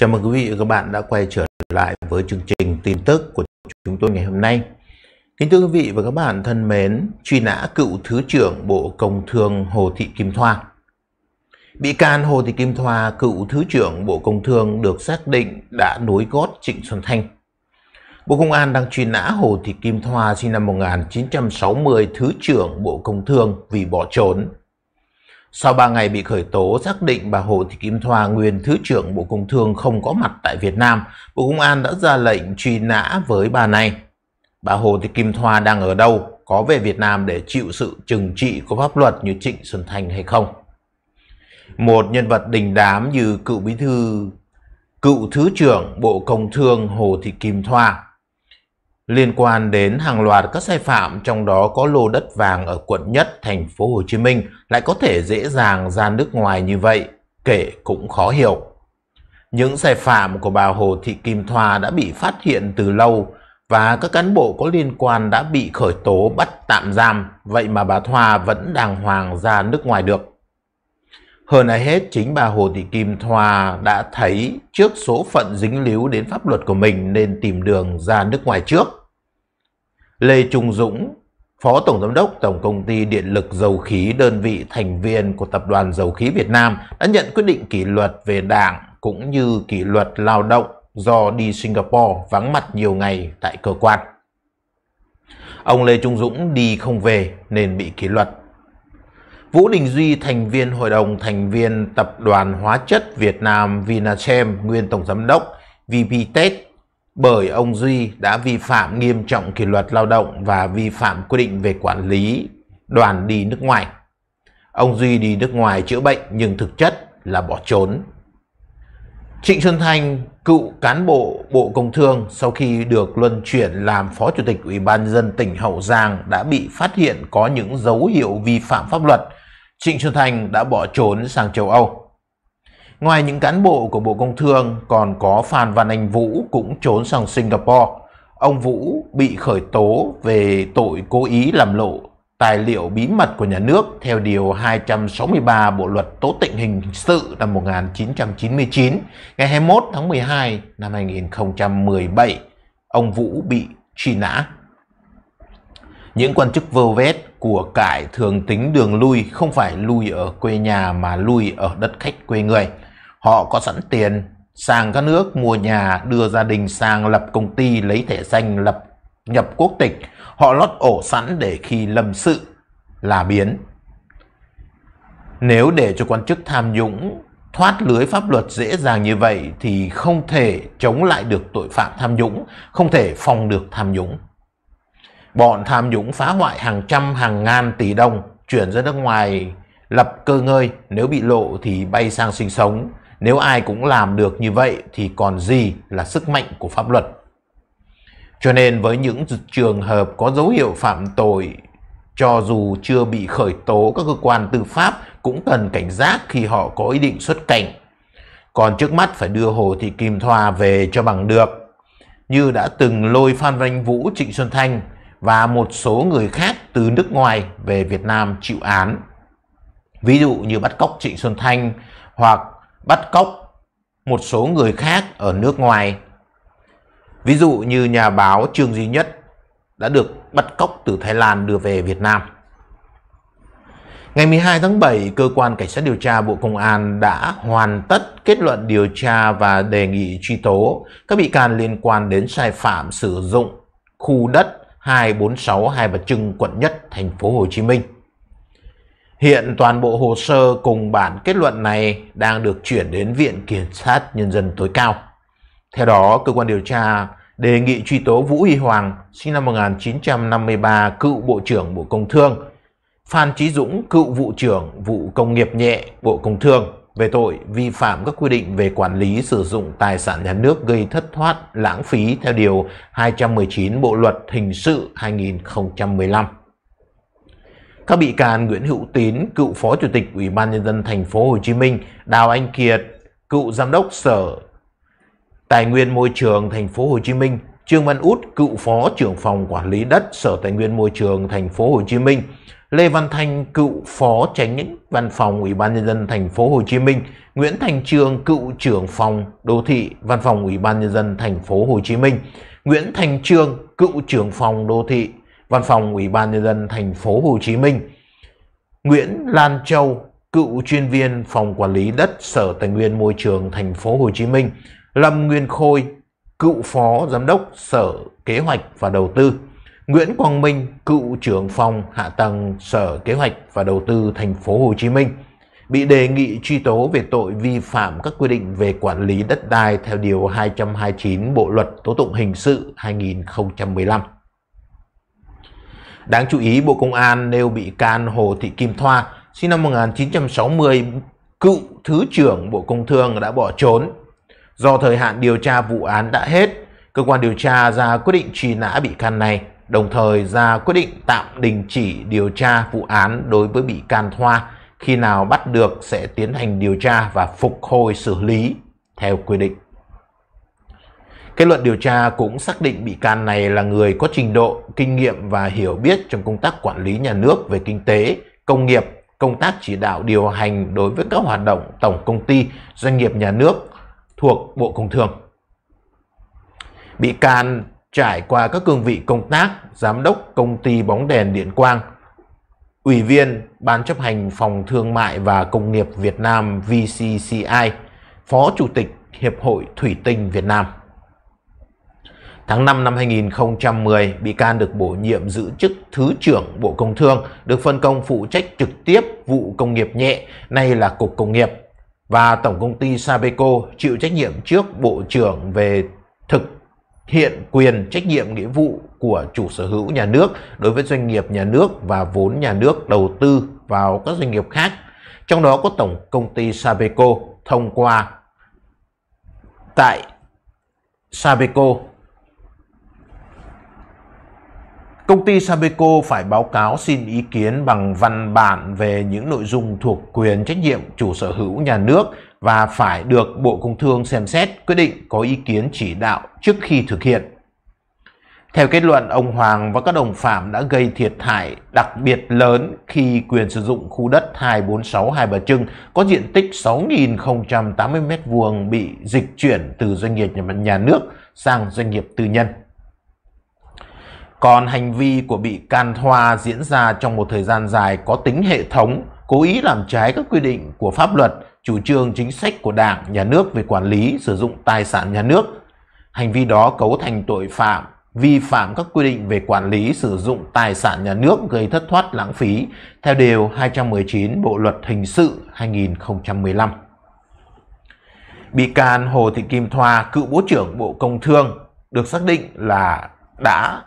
Chào mừng quý vị và các bạn đã quay trở lại với chương trình tin tức của chúng tôi ngày hôm nay. Kính thưa quý vị và các bạn thân mến, truy nã cựu Thứ trưởng Bộ Công Thương Hồ Thị Kim Thoa. Bị can Hồ Thị Kim Thoa, cựu Thứ trưởng Bộ Công Thương được xác định đã nối gót Trịnh Xuân Thanh. Bộ Công an đang truy nã Hồ Thị Kim Thoa sinh năm 1960, Thứ trưởng Bộ Công Thương vì bỏ trốn sau 3 ngày bị khởi tố, xác định bà Hồ Thị Kim Thoa, nguyên Thứ trưởng Bộ Công Thương không có mặt tại Việt Nam, Bộ Công an đã ra lệnh truy nã với bà này. Bà Hồ Thị Kim Thoa đang ở đâu, có về Việt Nam để chịu sự trừng trị của pháp luật như Trịnh Xuân Thanh hay không? Một nhân vật đình đám như cựu bí thư, cựu Thứ trưởng Bộ Công Thương Hồ Thị Kim Thoa liên quan đến hàng loạt các sai phạm trong đó có lô đất vàng ở quận nhất thành phố Hồ Chí Minh lại có thể dễ dàng ra nước ngoài như vậy, kể cũng khó hiểu. Những sai phạm của bà Hồ Thị Kim Thoa đã bị phát hiện từ lâu và các cán bộ có liên quan đã bị khởi tố bắt tạm giam, vậy mà bà Thoa vẫn đàng hoàng ra nước ngoài được. Hơn ai hết, chính bà Hồ Thị Kim Thoa đã thấy trước số phận dính líu đến pháp luật của mình nên tìm đường ra nước ngoài trước. Lê Trung Dũng, Phó Tổng Giám đốc Tổng Công ty Điện lực Dầu khí đơn vị thành viên của Tập đoàn Dầu khí Việt Nam đã nhận quyết định kỷ luật về đảng cũng như kỷ luật lao động do đi Singapore vắng mặt nhiều ngày tại cơ quan. Ông Lê Trung Dũng đi không về nên bị kỷ luật. Vũ Đình Duy, thành viên hội đồng thành viên Tập đoàn Hóa chất Việt Nam Vinachem, nguyên Tổng Giám đốc VPTech bởi ông Duy đã vi phạm nghiêm trọng kỷ luật lao động và vi phạm quy định về quản lý đoàn đi nước ngoài. Ông Duy đi nước ngoài chữa bệnh nhưng thực chất là bỏ trốn. Trịnh Xuân Thanh, cựu cán bộ Bộ Công Thương sau khi được luân chuyển làm Phó Chủ tịch Ủy ban dân tỉnh Hậu Giang đã bị phát hiện có những dấu hiệu vi phạm pháp luật. Trịnh Xuân Thanh đã bỏ trốn sang châu Âu. Ngoài những cán bộ của Bộ Công Thương, còn có Phan Văn Anh Vũ cũng trốn sang Singapore. Ông Vũ bị khởi tố về tội cố ý làm lộ tài liệu bí mật của nhà nước theo Điều 263 Bộ Luật Tố Tịnh Hình Sự năm 1999, ngày 21 tháng 12 năm 2017, ông Vũ bị truy nã. Những quan chức vơ vét của cải thường tính đường lui không phải lui ở quê nhà mà lui ở đất khách quê người. Họ có sẵn tiền, sang các nước mua nhà, đưa gia đình sang lập công ty, lấy thẻ xanh, lập nhập quốc tịch. Họ lót ổ sẵn để khi lâm sự là biến. Nếu để cho quan chức tham nhũng thoát lưới pháp luật dễ dàng như vậy thì không thể chống lại được tội phạm tham nhũng, không thể phòng được tham nhũng. Bọn tham nhũng phá hoại hàng trăm hàng ngàn tỷ đồng, chuyển ra nước ngoài lập cơ ngơi, nếu bị lộ thì bay sang sinh sống, nếu ai cũng làm được như vậy thì còn gì là sức mạnh của pháp luật. Cho nên với những trường hợp có dấu hiệu phạm tội, cho dù chưa bị khởi tố, các cơ quan tư pháp cũng cần cảnh giác khi họ có ý định xuất cảnh. Còn trước mắt phải đưa Hồ Thị Kim Thoa về cho bằng được. Như đã từng lôi Phan Văn Vũ, Trịnh Xuân Thanh và một số người khác từ nước ngoài về Việt Nam chịu án. Ví dụ như bắt cóc Trịnh Xuân Thanh hoặc bắt cóc một số người khác ở nước ngoài. Ví dụ như nhà báo Trương Duy Nhất đã được bắt cóc từ Thái Lan đưa về Việt Nam. Ngày 12 tháng 7, cơ quan cảnh sát điều tra Bộ Công an đã hoàn tất kết luận điều tra và đề nghị truy tố các bị can liên quan đến sai phạm sử dụng khu đất 246 Hai Bà Trưng, quận Nhất, thành phố Hồ Chí Minh. Hiện toàn bộ hồ sơ cùng bản kết luận này đang được chuyển đến Viện Kiểm sát Nhân dân tối cao. Theo đó, cơ quan điều tra đề nghị truy tố Vũ Huy Hoàng, sinh năm 1953, cựu Bộ trưởng Bộ Công Thương, Phan Trí Dũng, cựu Vụ trưởng Vụ Công nghiệp nhẹ Bộ Công Thương về tội vi phạm các quy định về quản lý sử dụng tài sản nhà nước gây thất thoát lãng phí theo Điều 219 Bộ Luật Hình sự 2015. Các bị can Nguyễn Hữu Tín, cựu Phó Chủ tịch Ủy ban nhân dân thành phố Hồ Chí Minh, Đào Anh Kiệt, cựu Giám đốc Sở Tài nguyên Môi trường thành phố Hồ Chí Minh, Trương Văn Út, cựu Phó trưởng phòng quản lý đất Sở Tài nguyên Môi trường thành phố Hồ Chí Minh, Lê Văn Thanh, cựu Phó Tránh Văn phòng Ủy ban nhân dân thành phố Hồ Chí Minh, Nguyễn Thành Trương, cựu trưởng phòng đô thị Văn phòng Ủy ban nhân dân thành phố Hồ Chí Minh, Nguyễn Thành Trương, cựu trưởng phòng đô thị Văn phòng Ủy ban nhân dân thành phố Hồ Chí Minh, Nguyễn Lan Châu, cựu chuyên viên phòng quản lý đất Sở Tài nguyên Môi trường thành phố Hồ Chí Minh, Lâm Nguyên Khôi, cựu phó giám đốc Sở Kế hoạch và Đầu tư, Nguyễn Quang Minh, cựu trưởng phòng hạ tầng Sở Kế hoạch và Đầu tư thành phố Hồ Chí Minh bị đề nghị truy tố về tội vi phạm các quy định về quản lý đất đai theo điều 229 Bộ luật Tố tụng hình sự 2015. Đáng chú ý, Bộ Công an nêu bị can Hồ Thị Kim Thoa, sinh năm 1960, cựu Thứ trưởng Bộ Công Thương đã bỏ trốn. Do thời hạn điều tra vụ án đã hết, cơ quan điều tra ra quyết định truy nã bị can này, đồng thời ra quyết định tạm đình chỉ điều tra vụ án đối với bị can Thoa, khi nào bắt được sẽ tiến hành điều tra và phục hồi xử lý theo quy định. Kết luận điều tra cũng xác định bị can này là người có trình độ, kinh nghiệm và hiểu biết trong công tác quản lý nhà nước về kinh tế, công nghiệp, công tác chỉ đạo điều hành đối với các hoạt động tổng công ty, doanh nghiệp nhà nước thuộc Bộ Công Thương. Bị can trải qua các cương vị công tác giám đốc công ty bóng đèn Điện Quang, ủy viên Ban chấp hành Phòng Thương mại và Công nghiệp Việt Nam VCCI, Phó Chủ tịch Hiệp hội Thủy tinh Việt Nam. Tháng 5 năm 2010, bị can được bổ nhiệm giữ chức Thứ trưởng Bộ Công Thương, được phân công phụ trách trực tiếp vụ công nghiệp nhẹ, nay là Cục Công nghiệp. Và Tổng Công ty Sabeco chịu trách nhiệm trước Bộ trưởng về thực hiện quyền trách nhiệm nghĩa vụ của chủ sở hữu nhà nước đối với doanh nghiệp nhà nước và vốn nhà nước đầu tư vào các doanh nghiệp khác. Trong đó có Tổng Công ty Sabeco thông qua tại Sabeco công ty Sabeco phải báo cáo xin ý kiến bằng văn bản về những nội dung thuộc quyền trách nhiệm chủ sở hữu nhà nước và phải được Bộ Công Thương xem xét quyết định có ý kiến chỉ đạo trước khi thực hiện. Theo kết luận, ông Hoàng và các đồng phạm đã gây thiệt hại đặc biệt lớn khi quyền sử dụng khu đất 246 Hai Bà Trưng có diện tích 6.080 m2 bị dịch chuyển từ doanh nghiệp nhà nước sang doanh nghiệp tư nhân. Còn hành vi của bị can Hoa diễn ra trong một thời gian dài có tính hệ thống, cố ý làm trái các quy định của pháp luật, chủ trương chính sách của Đảng, Nhà nước về quản lý sử dụng tài sản nhà nước. Hành vi đó cấu thành tội phạm, vi phạm các quy định về quản lý sử dụng tài sản nhà nước gây thất thoát lãng phí theo Điều 219 Bộ Luật Hình sự 2015. Bị can Hồ Thị Kim Thoa, cựu Bộ trưởng Bộ Công Thương, được xác định là đã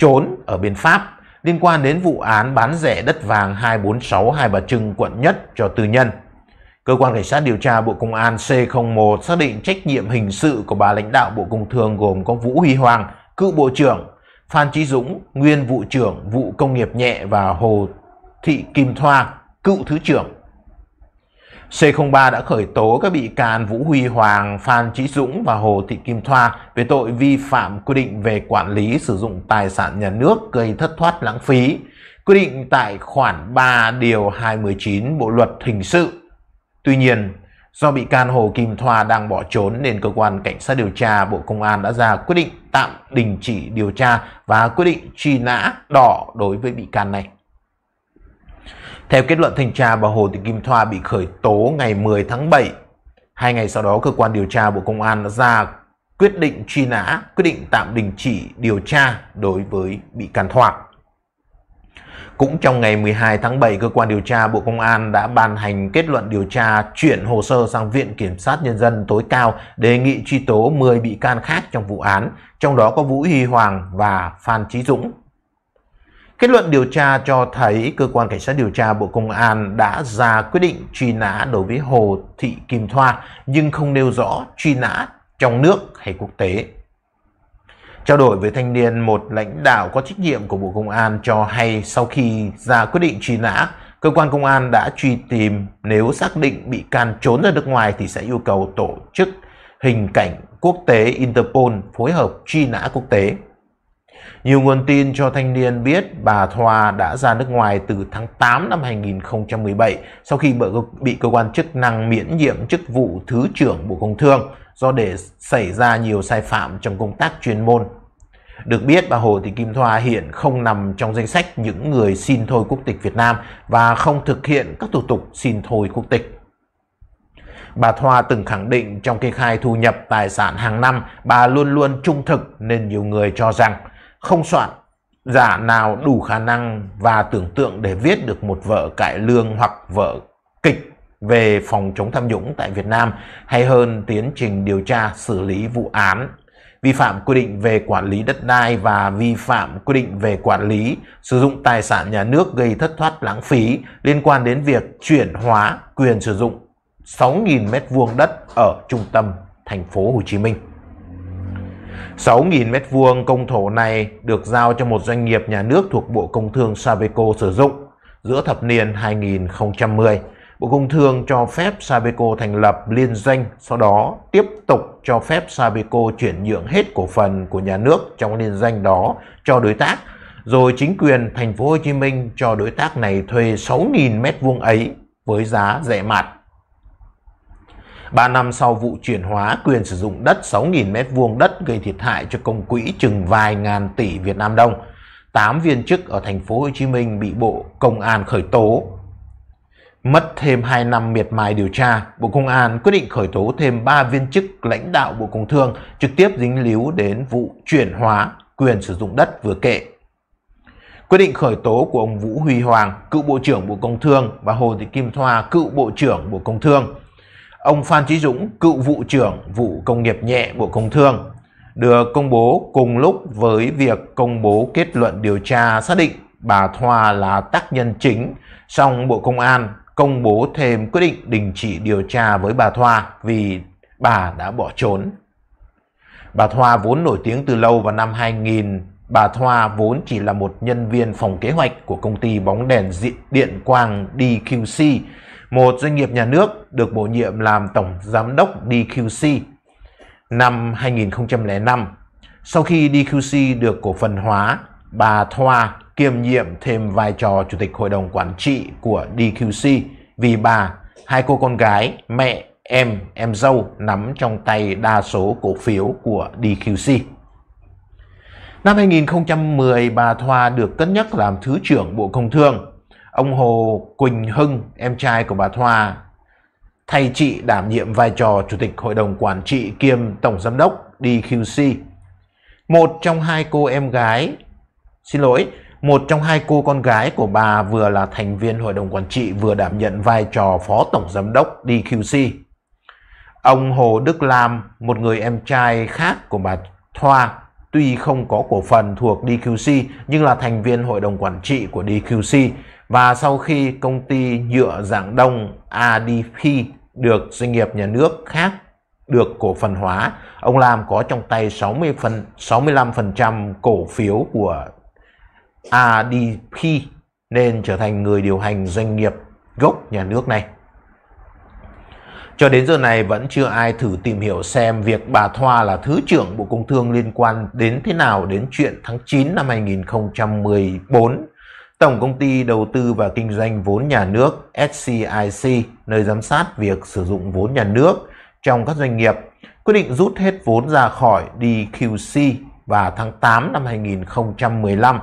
trốn ở bên Pháp liên quan đến vụ án bán rẻ đất vàng 246 Hai Bà Trưng quận nhất cho tư nhân. Cơ quan Cảnh sát điều tra Bộ Công an C01 xác định trách nhiệm hình sự của bà lãnh đạo Bộ Công Thương gồm có Vũ Huy Hoàng, cựu Bộ trưởng, Phan Trí Dũng, nguyên Vụ trưởng Vụ Công nghiệp nhẹ và Hồ Thị Kim Thoa, cựu Thứ trưởng. C03 đã khởi tố các bị can Vũ Huy Hoàng, Phan Trí Dũng và Hồ Thị Kim Thoa về tội vi phạm quy định về quản lý sử dụng tài sản nhà nước gây thất thoát lãng phí, quy định tại khoản 3 điều 219 Bộ luật hình sự. Tuy nhiên, do bị can Hồ Kim Thoa đang bỏ trốn nên cơ quan cảnh sát điều tra Bộ Công an đã ra quyết định tạm đình chỉ điều tra và quyết định truy nã đỏ đối với bị can này. Theo kết luận thanh tra, bà Hồ Thị Kim Thoa bị khởi tố ngày 10 tháng 7. Hai ngày sau đó, cơ quan điều tra Bộ Công an đã ra quyết định truy nã, quyết định tạm đình chỉ điều tra đối với bị can Thoa. Cũng trong ngày 12 tháng 7, cơ quan điều tra Bộ Công an đã ban hành kết luận điều tra chuyển hồ sơ sang Viện Kiểm sát Nhân dân tối cao đề nghị truy tố 10 bị can khác trong vụ án, trong đó có Vũ Huy Hoàng và Phan Trí Dũng. Kết luận điều tra cho thấy cơ quan cảnh sát điều tra Bộ Công an đã ra quyết định truy nã đối với Hồ Thị Kim Thoa nhưng không nêu rõ truy nã trong nước hay quốc tế. Trao đổi với thanh niên, một lãnh đạo có trách nhiệm của Bộ Công an cho hay sau khi ra quyết định truy nã, cơ quan công an đã truy tìm nếu xác định bị can trốn ra nước ngoài thì sẽ yêu cầu tổ chức hình cảnh quốc tế Interpol phối hợp truy nã quốc tế. Nhiều nguồn tin cho thanh niên biết bà Thoa đã ra nước ngoài từ tháng 8 năm 2017 sau khi bị cơ quan chức năng miễn nhiệm chức vụ Thứ trưởng Bộ Công Thương do để xảy ra nhiều sai phạm trong công tác chuyên môn. Được biết, bà Hồ Thị Kim Thoa hiện không nằm trong danh sách những người xin thôi quốc tịch Việt Nam và không thực hiện các thủ tục xin thôi quốc tịch. Bà Thoa từng khẳng định trong kê khai thu nhập tài sản hàng năm, bà luôn luôn trung thực nên nhiều người cho rằng không soạn giả nào đủ khả năng và tưởng tượng để viết được một vở cải lương hoặc vở kịch về phòng chống tham nhũng tại Việt Nam hay hơn tiến trình điều tra xử lý vụ án vi phạm quy định về quản lý đất đai và vi phạm quy định về quản lý sử dụng tài sản nhà nước gây thất thoát lãng phí liên quan đến việc chuyển hóa quyền sử dụng 6.000 m2 đất ở trung tâm thành phố Hồ Chí Minh. 6.000 m2 công thổ này được giao cho một doanh nghiệp nhà nước thuộc Bộ Công Thương Sabeco sử dụng giữa thập niên 2010. Bộ Công Thương cho phép Sabeco thành lập liên doanh, sau đó tiếp tục cho phép Sabeco chuyển nhượng hết cổ phần của nhà nước trong liên doanh đó cho đối tác, rồi chính quyền thành phố Hồ Chí Minh cho đối tác này thuê 6.000 m2 ấy với giá rẻ mạt. 3 năm sau vụ chuyển hóa quyền sử dụng đất 6.000m2 đất gây thiệt hại cho công quỹ chừng vài ngàn tỷ Việt Nam đồng. 8 viên chức ở thành phố Hồ Chí Minh bị Bộ Công an khởi tố. Mất thêm 2 năm miệt mài điều tra, Bộ Công an quyết định khởi tố thêm 3 viên chức lãnh đạo Bộ Công Thương trực tiếp dính líu đến vụ chuyển hóa quyền sử dụng đất vừa kệ. Quyết định khởi tố của ông Vũ Huy Hoàng, cựu Bộ trưởng Bộ Công Thương và Hồ Thị Kim Thoa, cựu Bộ trưởng Bộ Công Thương Ông Phan Chí Dũng, cựu vụ trưởng vụ công nghiệp nhẹ Bộ Công Thương, được công bố cùng lúc với việc công bố kết luận điều tra xác định bà Thoa là tác nhân chính, song Bộ Công an công bố thêm quyết định đình chỉ điều tra với bà Thoa vì bà đã bỏ trốn. Bà Thoa vốn nổi tiếng từ lâu vào năm 2000, bà Thoa vốn chỉ là một nhân viên phòng kế hoạch của công ty bóng đèn điện quang DQC một doanh nghiệp nhà nước được bổ nhiệm làm tổng giám đốc DQC năm 2005. Sau khi DQC được cổ phần hóa, bà Thoa kiêm nhiệm thêm vai trò chủ tịch hội đồng quản trị của DQC vì bà, hai cô con gái, mẹ, em, em dâu nắm trong tay đa số cổ phiếu của DQC. Năm 2010, bà Thoa được cân nhắc làm Thứ trưởng Bộ Công Thương Ông Hồ Quỳnh Hưng, em trai của bà Thoa, thay chị đảm nhiệm vai trò Chủ tịch Hội đồng Quản trị kiêm Tổng Giám đốc DQC. Một trong hai cô em gái, xin lỗi, một trong hai cô con gái của bà vừa là thành viên Hội đồng Quản trị vừa đảm nhận vai trò Phó Tổng Giám đốc DQC. Ông Hồ Đức Lam, một người em trai khác của bà Thoa, tuy không có cổ phần thuộc DQC nhưng là thành viên Hội đồng Quản trị của DQC và sau khi công ty nhựa dạng đông ADP được doanh nghiệp nhà nước khác được cổ phần hóa, ông Lam có trong tay 60 phần, 65% cổ phiếu của ADP nên trở thành người điều hành doanh nghiệp gốc nhà nước này. Cho đến giờ này vẫn chưa ai thử tìm hiểu xem việc bà Thoa là Thứ trưởng Bộ Công Thương liên quan đến thế nào đến chuyện tháng 9 năm 2014 Tổng Công ty Đầu tư và Kinh doanh vốn nhà nước SCIC, nơi giám sát việc sử dụng vốn nhà nước trong các doanh nghiệp, quyết định rút hết vốn ra khỏi DQC và tháng 8 năm 2015.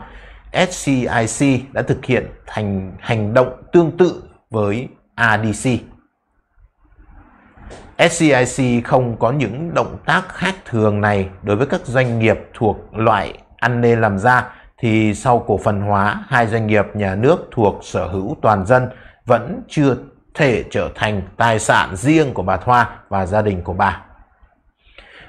SCIC đã thực hiện thành hành động tương tự với ADC. SCIC không có những động tác khác thường này đối với các doanh nghiệp thuộc loại ăn nên làm ra thì sau cổ phần hóa, hai doanh nghiệp nhà nước thuộc sở hữu toàn dân vẫn chưa thể trở thành tài sản riêng của bà Thoa và gia đình của bà.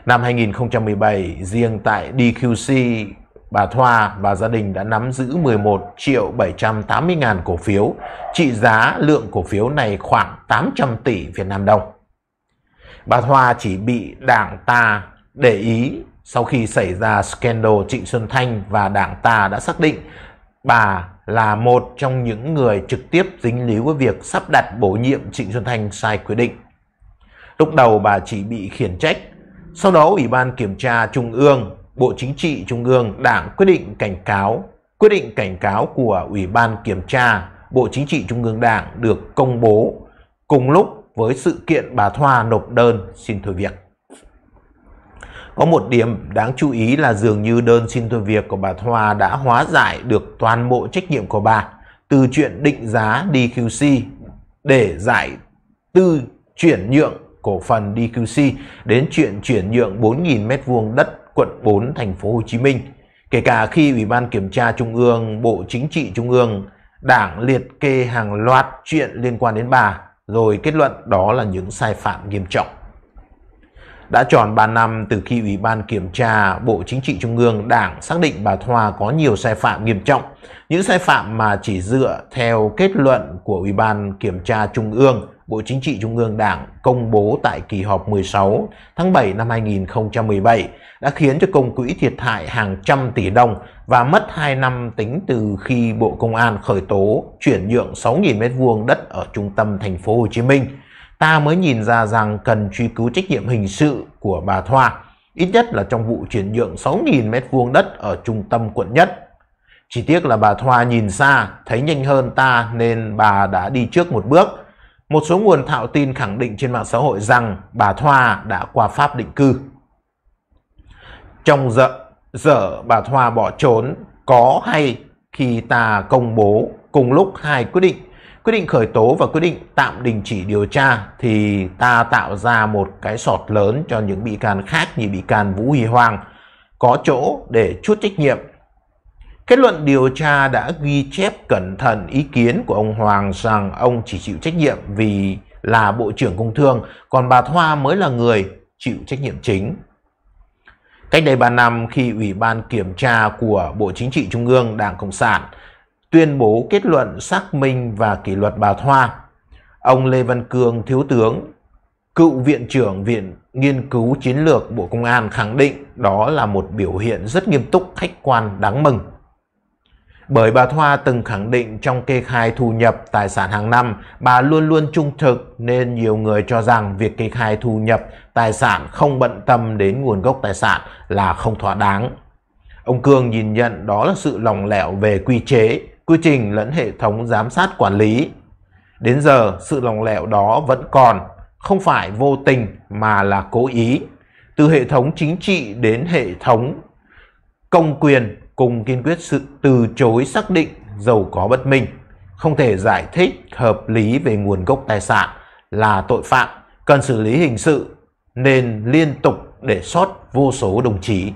Năm 2017, riêng tại DQC, bà Thoa và gia đình đã nắm giữ 11 triệu 780 ngàn cổ phiếu, trị giá lượng cổ phiếu này khoảng 800 tỷ Việt Nam đồng. Bà Thoa chỉ bị đảng ta để ý sau khi xảy ra scandal Trịnh Xuân Thanh và đảng ta đã xác định bà là một trong những người trực tiếp dính líu với việc sắp đặt bổ nhiệm Trịnh Xuân Thanh sai quy định. Lúc đầu bà chỉ bị khiển trách, sau đó Ủy ban Kiểm tra Trung ương, Bộ Chính trị Trung ương đảng quyết định cảnh cáo, quyết định cảnh cáo của Ủy ban Kiểm tra Bộ Chính trị Trung ương đảng được công bố cùng lúc với sự kiện bà Thoa nộp đơn xin thôi việc. Có một điểm đáng chú ý là dường như đơn xin thôi việc của bà Thoa đã hóa giải được toàn bộ trách nhiệm của bà từ chuyện định giá DQC để giải tư chuyển nhượng cổ phần DQC đến chuyện chuyển nhượng 4.000 m2 đất quận 4 thành phố Hồ Chí Minh. Kể cả khi Ủy ban Kiểm tra Trung ương, Bộ Chính trị Trung ương, Đảng liệt kê hàng loạt chuyện liên quan đến bà, rồi kết luận đó là những sai phạm nghiêm trọng đã tròn 3 năm từ khi Ủy ban Kiểm tra Bộ Chính trị Trung ương Đảng xác định bà Thoa có nhiều sai phạm nghiêm trọng. Những sai phạm mà chỉ dựa theo kết luận của Ủy ban Kiểm tra Trung ương, Bộ Chính trị Trung ương Đảng công bố tại kỳ họp 16 tháng 7 năm 2017 đã khiến cho công quỹ thiệt hại hàng trăm tỷ đồng và mất 2 năm tính từ khi Bộ Công an khởi tố chuyển nhượng 6.000 m2 đất ở trung tâm thành phố Hồ Chí Minh ta mới nhìn ra rằng cần truy cứu trách nhiệm hình sự của bà Thoa, ít nhất là trong vụ chuyển nhượng 6.000 m2 đất ở trung tâm quận nhất. Chỉ tiếc là bà Thoa nhìn xa, thấy nhanh hơn ta nên bà đã đi trước một bước. Một số nguồn thạo tin khẳng định trên mạng xã hội rằng bà Thoa đã qua Pháp định cư. Trong giờ, giờ bà Thoa bỏ trốn có hay khi ta công bố cùng lúc hai quyết định quyết định khởi tố và quyết định tạm đình chỉ điều tra thì ta tạo ra một cái sọt lớn cho những bị can khác như bị can Vũ Huy Hoàng có chỗ để chút trách nhiệm. Kết luận điều tra đã ghi chép cẩn thận ý kiến của ông Hoàng rằng ông chỉ chịu trách nhiệm vì là Bộ trưởng Công Thương, còn bà Thoa mới là người chịu trách nhiệm chính. Cách đây 3 năm khi Ủy ban Kiểm tra của Bộ Chính trị Trung ương Đảng Cộng sản – tuyên bố kết luận xác minh và kỷ luật bà Thoa. Ông Lê Văn Cương, Thiếu tướng, cựu Viện trưởng Viện Nghiên cứu Chiến lược Bộ Công an khẳng định đó là một biểu hiện rất nghiêm túc, khách quan, đáng mừng. Bởi bà Thoa từng khẳng định trong kê khai thu nhập tài sản hàng năm, bà luôn luôn trung thực nên nhiều người cho rằng việc kê khai thu nhập tài sản không bận tâm đến nguồn gốc tài sản là không thỏa đáng. Ông Cương nhìn nhận đó là sự lỏng lẻo về quy chế, quy trình lẫn hệ thống giám sát quản lý. Đến giờ, sự lòng lẻo đó vẫn còn, không phải vô tình mà là cố ý. Từ hệ thống chính trị đến hệ thống công quyền cùng kiên quyết sự từ chối xác định giàu có bất minh, không thể giải thích hợp lý về nguồn gốc tài sản là tội phạm, cần xử lý hình sự nên liên tục để sót vô số đồng chí.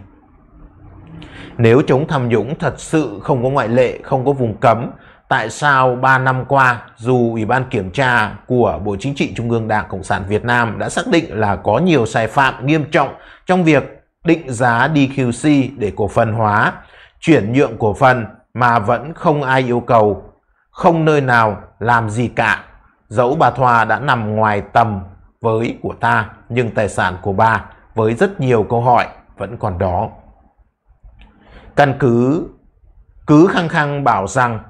Nếu chống tham nhũng thật sự không có ngoại lệ, không có vùng cấm, tại sao 3 năm qua dù Ủy ban Kiểm tra của Bộ Chính trị Trung ương Đảng Cộng sản Việt Nam đã xác định là có nhiều sai phạm nghiêm trọng trong việc định giá DQC để cổ phần hóa, chuyển nhượng cổ phần mà vẫn không ai yêu cầu, không nơi nào làm gì cả. Dẫu bà Thoa đã nằm ngoài tầm với của ta, nhưng tài sản của bà với rất nhiều câu hỏi vẫn còn đó. Căn cứ cứ khăng khăng bảo rằng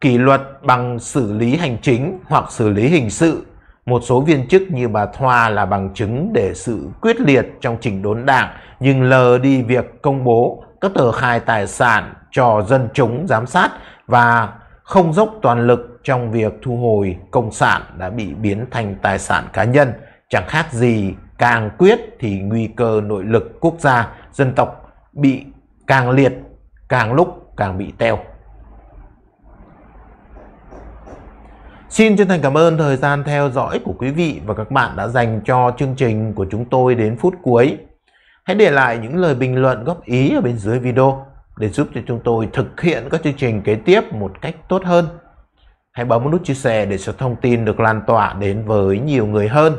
kỷ luật bằng xử lý hành chính hoặc xử lý hình sự, một số viên chức như bà Thoa là bằng chứng để sự quyết liệt trong trình đốn đảng nhưng lờ đi việc công bố các tờ khai tài sản cho dân chúng giám sát và không dốc toàn lực trong việc thu hồi công sản đã bị biến thành tài sản cá nhân, chẳng khác gì càng quyết thì nguy cơ nội lực quốc gia, dân tộc bị càng liệt càng lúc càng bị teo Xin chân thành cảm ơn thời gian theo dõi của quý vị và các bạn đã dành cho chương trình của chúng tôi đến phút cuối. Hãy để lại những lời bình luận góp ý ở bên dưới video để giúp cho chúng tôi thực hiện các chương trình kế tiếp một cách tốt hơn. Hãy bấm nút chia sẻ để cho thông tin được lan tỏa đến với nhiều người hơn.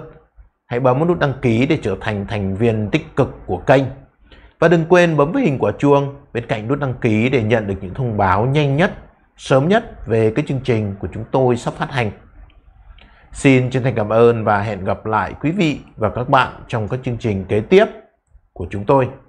Hãy bấm nút đăng ký để trở thành thành viên tích cực của kênh. Và đừng quên bấm với hình quả chuông bên cạnh nút đăng ký để nhận được những thông báo nhanh nhất, sớm nhất về cái chương trình của chúng tôi sắp phát hành. Xin chân thành cảm ơn và hẹn gặp lại quý vị và các bạn trong các chương trình kế tiếp của chúng tôi.